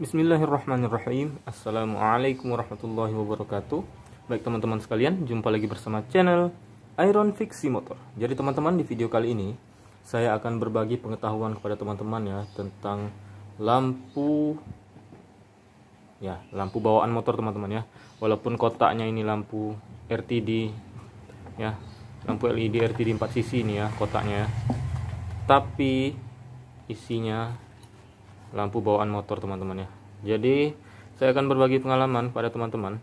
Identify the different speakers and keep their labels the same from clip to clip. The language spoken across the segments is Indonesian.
Speaker 1: Bismillahirrahmanirrahim Assalamualaikum warahmatullahi wabarakatuh Baik teman-teman sekalian, jumpa lagi bersama channel Iron Fixie Motor Jadi teman-teman di video kali ini Saya akan berbagi pengetahuan kepada teman-teman ya Tentang lampu Ya, lampu bawaan motor teman-teman ya Walaupun kotaknya ini lampu RTD Ya, lampu LED RTD 4 sisi ini ya kotaknya Tapi isinya lampu bawaan motor teman-teman ya jadi saya akan berbagi pengalaman pada teman-teman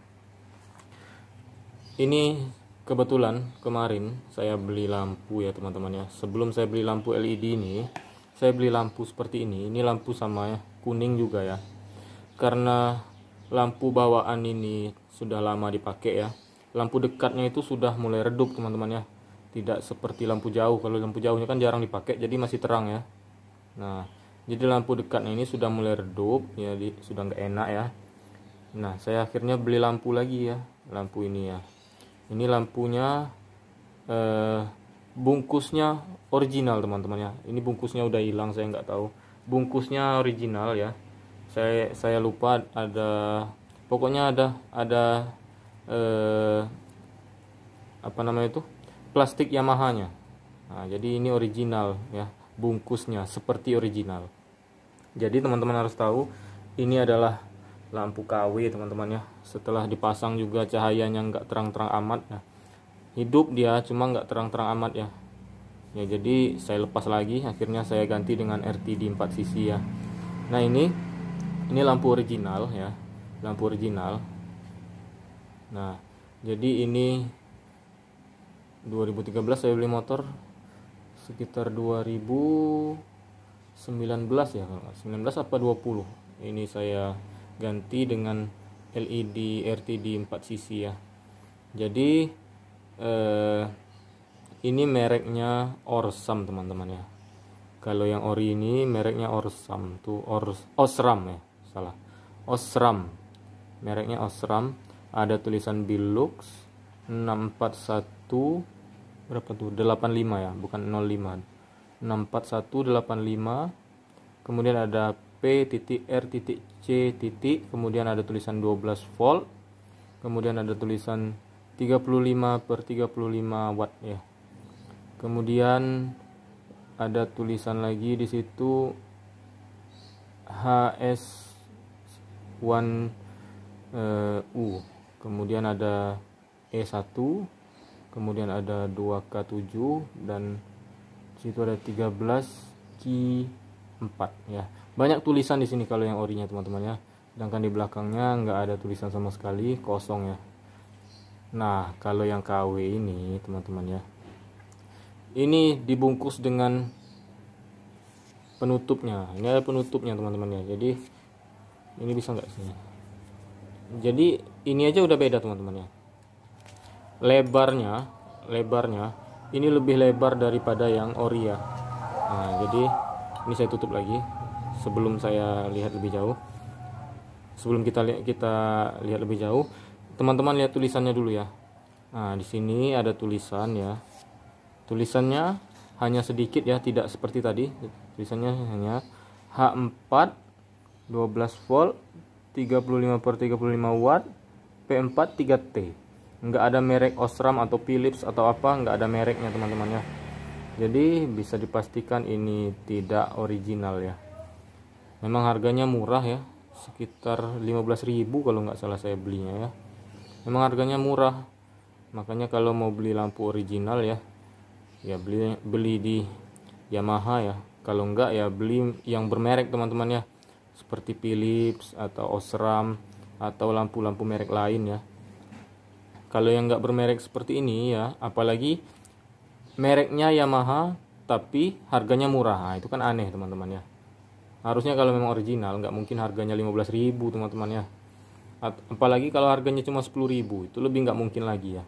Speaker 1: ini kebetulan kemarin saya beli lampu ya teman-teman ya sebelum saya beli lampu LED ini saya beli lampu seperti ini ini lampu sama ya kuning juga ya karena lampu bawaan ini sudah lama dipakai ya lampu dekatnya itu sudah mulai redup teman-teman ya tidak seperti lampu jauh kalau lampu jauhnya kan jarang dipakai jadi masih terang ya nah jadi lampu dekat ini sudah mulai redup jadi ya, sudah nggak enak ya nah saya akhirnya beli lampu lagi ya lampu ini ya ini lampunya eh, bungkusnya original teman-teman ya ini bungkusnya udah hilang saya nggak tahu bungkusnya original ya saya saya lupa ada pokoknya ada ada eh, apa namanya itu plastik Yamaha nya nah, jadi ini original ya bungkusnya seperti original jadi teman-teman harus tahu ini adalah lampu KW teman-teman ya. Setelah dipasang juga cahayanya nggak terang-terang amat. Nah, hidup dia cuma nggak terang-terang amat ya. Ya jadi saya lepas lagi akhirnya saya ganti dengan RTD 4 sisi ya. Nah ini ini lampu original ya. Lampu original. Nah, jadi ini 2013 saya beli motor sekitar 2000 19 ya 19 apa 20 ini saya ganti dengan LED RTD 4 sisi ya jadi eh, ini mereknya Orsam teman-teman ya kalau yang ori ini mereknya Orsam tuh Or Osram ya salah Osram mereknya Osram ada tulisan Bilux 641 berapa tuh 85 ya bukan 05 64185 kemudian ada P titik R titik C titik kemudian ada tulisan 12 volt kemudian ada tulisan 35 per 35 watt ya kemudian ada tulisan lagi di situ HS 1 uh, eh, U kemudian ada E1 kemudian ada 2K7 dan situ ada 13 ki 4 ya banyak tulisan di sini kalau yang orinya teman-teman ya sedangkan di belakangnya nggak ada tulisan sama sekali kosong ya nah kalau yang KW ini teman-teman ya ini dibungkus dengan penutupnya ini ada penutupnya teman-teman ya jadi ini bisa nggak sih jadi ini aja udah beda teman-teman ya lebarnya lebarnya ini lebih lebar daripada yang Oria nah, jadi ini saya tutup lagi sebelum saya lihat lebih jauh sebelum kita lihat kita lihat lebih jauh teman-teman lihat tulisannya dulu ya nah di sini ada tulisan ya tulisannya hanya sedikit ya tidak seperti tadi tulisannya hanya H4 12 volt 35 per 35 watt P4 3T nggak ada merek Osram atau Philips atau apa nggak ada mereknya teman-teman ya jadi bisa dipastikan ini tidak original ya memang harganya murah ya sekitar 15.000 kalau nggak salah saya belinya ya memang harganya murah makanya kalau mau beli lampu original ya ya beli beli di Yamaha ya kalau enggak ya beli yang bermerek teman-teman ya seperti Philips atau Osram atau lampu-lampu merek lain ya kalau yang nggak bermerek seperti ini ya, apalagi mereknya Yamaha tapi harganya murah. Nah, itu kan aneh teman-teman ya. Harusnya kalau memang original nggak mungkin harganya 15.000 teman-teman ya. Apalagi kalau harganya cuma 10.000 itu lebih nggak mungkin lagi ya.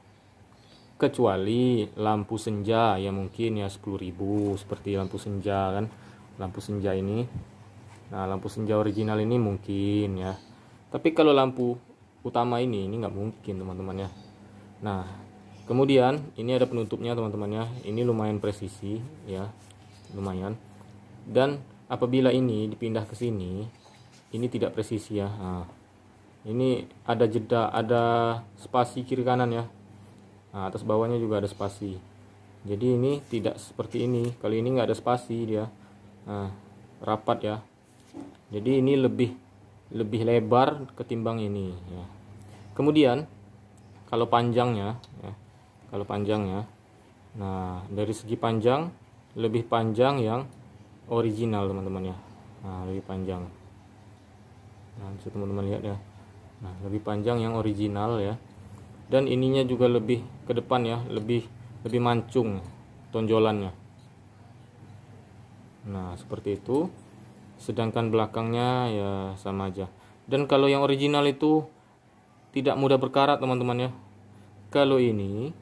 Speaker 1: Kecuali lampu senja ya mungkin ya 10.000 seperti lampu senja kan. Lampu senja ini. Nah, lampu senja original ini mungkin ya. Tapi kalau lampu utama ini ini nggak mungkin teman-teman ya Nah, kemudian ini ada penutupnya teman-teman ya. Ini lumayan presisi ya. Lumayan. Dan apabila ini dipindah ke sini, ini tidak presisi ya. Nah, ini ada jeda, ada spasi kiri kanan ya. Nah, atas bawahnya juga ada spasi. Jadi ini tidak seperti ini. Kali ini nggak ada spasi dia. Nah, rapat ya. Jadi ini lebih lebih lebar ketimbang ini ya. Kemudian kalau panjangnya ya, kalau panjangnya nah dari segi panjang lebih panjang yang original teman-teman ya nah lebih panjang nah bisa teman-teman lihat ya nah lebih panjang yang original ya dan ininya juga lebih ke depan ya lebih lebih mancung tonjolannya nah seperti itu sedangkan belakangnya ya sama aja dan kalau yang original itu tidak mudah berkarat teman-teman ya kalau ini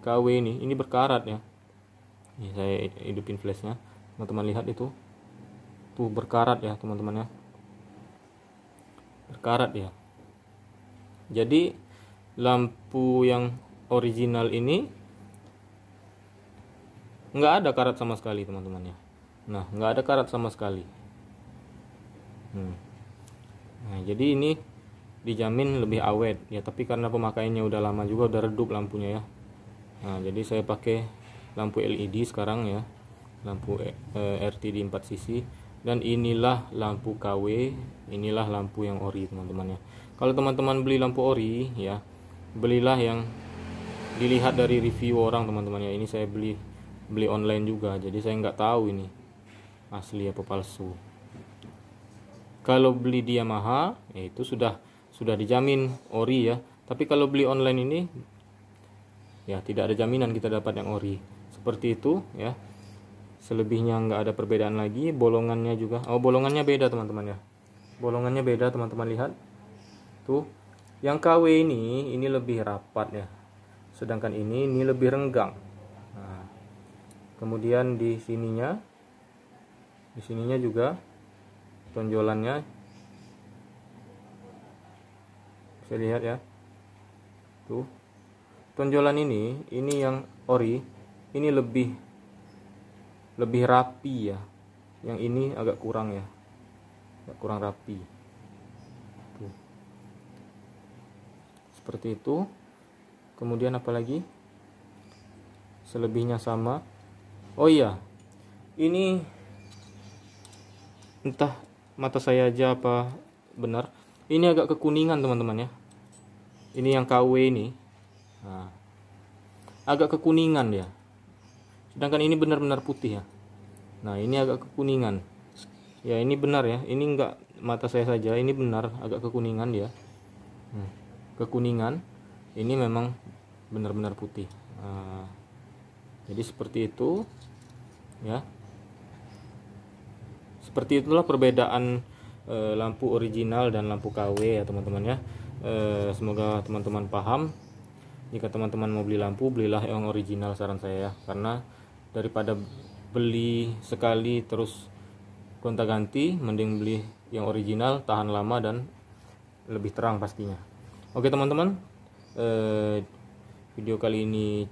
Speaker 1: KW ini ini berkarat ya ini saya hidupin flashnya teman-teman lihat itu tuh berkarat ya teman-teman ya berkarat ya jadi lampu yang original ini nggak ada karat sama sekali teman-teman ya nah nggak ada karat sama sekali hmm. nah jadi ini dijamin lebih awet ya tapi karena pemakaiannya udah lama juga udah redup lampunya ya nah jadi saya pakai lampu LED sekarang ya lampu e, e, eh, RT di 4 sisi dan inilah lampu KW inilah lampu yang ori teman-teman ya kalau teman-teman beli lampu ori ya belilah yang dilihat dari review orang teman-teman ya ini saya beli beli online juga jadi saya nggak tahu ini asli apa palsu kalau beli dia mahal ya itu sudah sudah dijamin ori ya tapi kalau beli online ini ya tidak ada jaminan kita dapat yang ori seperti itu ya selebihnya nggak ada perbedaan lagi bolongannya juga oh bolongannya beda teman-teman ya bolongannya beda teman-teman lihat tuh yang KW ini ini lebih rapat ya sedangkan ini ini lebih renggang nah, kemudian di sininya di sininya juga tonjolannya saya lihat ya tuh tonjolan ini ini yang ori ini lebih lebih rapi ya yang ini agak kurang ya agak kurang rapi tuh seperti itu kemudian apalagi, selebihnya sama oh iya ini entah mata saya aja apa benar ini agak kekuningan teman-teman ya ini yang KW ini nah, agak kekuningan dia sedangkan ini benar-benar putih ya nah ini agak kekuningan ya ini benar ya ini enggak mata saya saja ini benar agak kekuningan dia hmm. kekuningan ini memang benar-benar putih nah, jadi seperti itu ya seperti itulah perbedaan eh, lampu original dan lampu KW ya teman-teman ya Eh, semoga teman-teman paham jika teman-teman mau beli lampu belilah yang original saran saya ya karena daripada beli sekali terus gonta ganti mending beli yang original tahan lama dan lebih terang pastinya oke teman-teman eh, video kali ini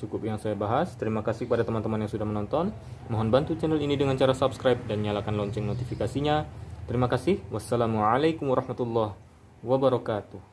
Speaker 1: cukup yang saya bahas. Terima kasih kepada teman-teman yang sudah menonton. Mohon bantu channel ini dengan cara subscribe dan nyalakan lonceng notifikasinya. Terima kasih. Wassalamualaikum warahmatullahi wabarakatuh